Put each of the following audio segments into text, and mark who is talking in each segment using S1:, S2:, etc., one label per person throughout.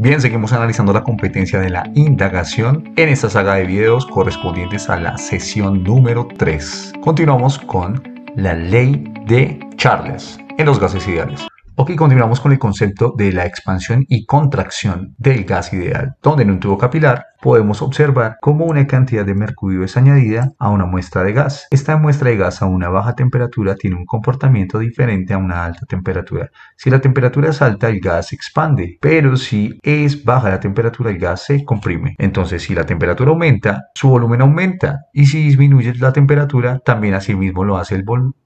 S1: Bien, seguimos analizando la competencia de la indagación en esta saga de videos correspondientes a la sesión número 3. Continuamos con la ley de Charles en los gases ideales. Ok, continuamos con el concepto de la expansión y contracción del gas ideal, donde en un tubo capilar podemos observar cómo una cantidad de mercurio es añadida a una muestra de gas. Esta muestra de gas a una baja temperatura tiene un comportamiento diferente a una alta temperatura. Si la temperatura es alta, el gas se expande, pero si es baja la temperatura, el gas se comprime. Entonces, si la temperatura aumenta, su volumen aumenta y si disminuye la temperatura, también asimismo lo hace el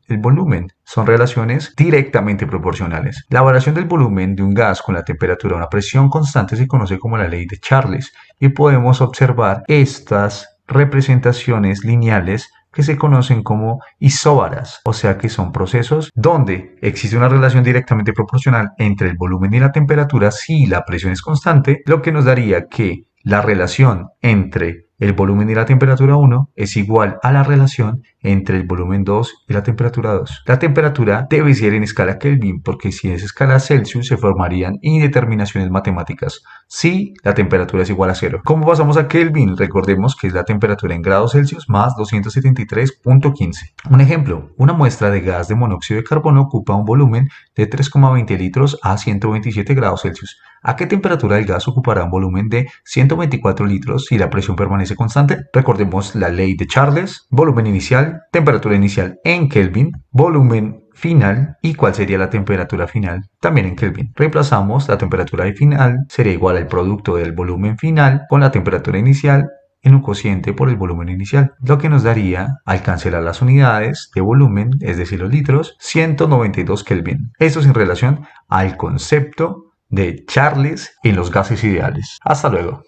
S1: el volumen. Son relaciones directamente proporcionales. La variación del volumen de un gas con la temperatura a una presión constante se conoce como la ley de Charles y podemos observar estas representaciones lineales que se conocen como isóbaras, o sea que son procesos donde existe una relación directamente proporcional entre el volumen y la temperatura si la presión es constante, lo que nos daría que la relación entre el volumen y la temperatura 1 es igual a la relación entre el volumen 2 y la temperatura 2. La temperatura debe ser en escala Kelvin porque si es escala Celsius se formarían indeterminaciones matemáticas si la temperatura es igual a cero. ¿Cómo pasamos a Kelvin? Recordemos que es la temperatura en grados Celsius más 273.15. Un ejemplo, una muestra de gas de monóxido de carbono ocupa un volumen de 3,20 litros a 127 grados Celsius. A qué temperatura el gas ocupará un volumen de 124 litros si la presión permanece constante. Recordemos la ley de Charles, volumen inicial, temperatura inicial en Kelvin, volumen final y cuál sería la temperatura final también en Kelvin. Reemplazamos la temperatura final, sería igual al producto del volumen final con la temperatura inicial en un cociente por el volumen inicial, lo que nos daría, al cancelar las unidades de volumen, es decir, los litros, 192 Kelvin. Esto es en relación al concepto de Charles y los gases ideales. Hasta luego.